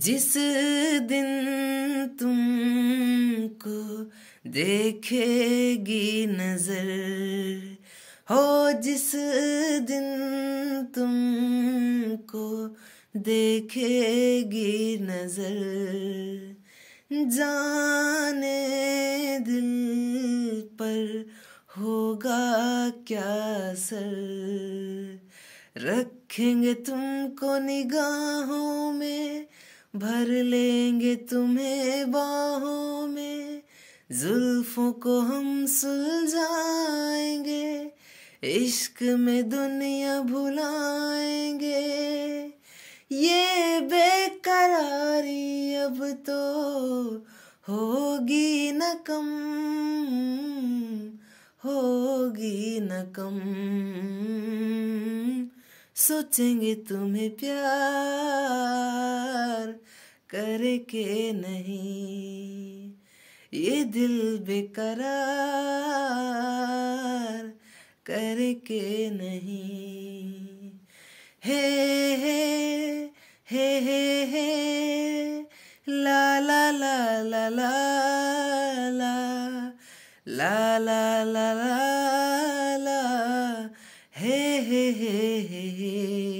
जिस दिन तुमको देखेगी नजर हो जिस दिन तुमको देखेगी नजर जाने दिल पर होगा क्या सर रखेंगे तुमको निगाहों में भर लेंगे तुम्हें बाहों में जुल्फों को हम सुलझाएंगे इश्क में दुनिया भुलाएंगे ये बेकरारी अब तो होगी न कम होगी न कम सोचेंगे तुम्हें प्यार करके नहीं ये दिल बेकरार करके नहीं हे हे हे हे हे ला ला ला ला ला ला ला ला ला ला Hey.